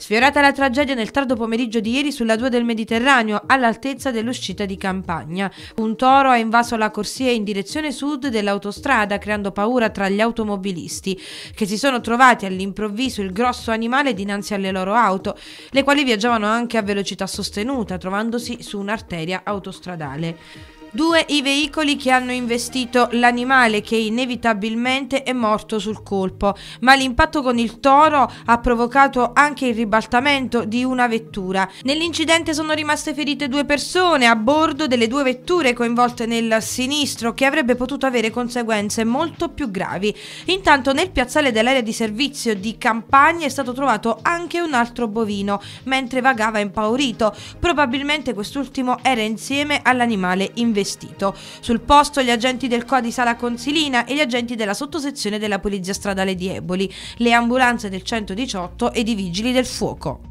Sfiorata la tragedia nel tardo pomeriggio di ieri sulla 2 del Mediterraneo, all'altezza dell'uscita di Campagna. Un toro ha invaso la corsia in direzione sud dell'autostrada, creando paura tra gli automobilisti, che si sono trovati all'improvviso il grosso animale dinanzi alle loro auto, le quali viaggiavano anche a velocità sostenuta, trovandosi su un'arteria autostradale. Due i veicoli che hanno investito l'animale che inevitabilmente è morto sul colpo, ma l'impatto con il toro ha provocato anche il ribaltamento di una vettura. Nell'incidente sono rimaste ferite due persone a bordo delle due vetture coinvolte nel sinistro che avrebbe potuto avere conseguenze molto più gravi. Intanto nel piazzale dell'area di servizio di Campania è stato trovato anche un altro bovino mentre vagava impaurito. Probabilmente quest'ultimo era insieme all'animale investito vestito. Sul posto gli agenti del CO di Sala Consilina e gli agenti della sottosezione della Polizia Stradale di Eboli, le ambulanze del 118 e i vigili del fuoco.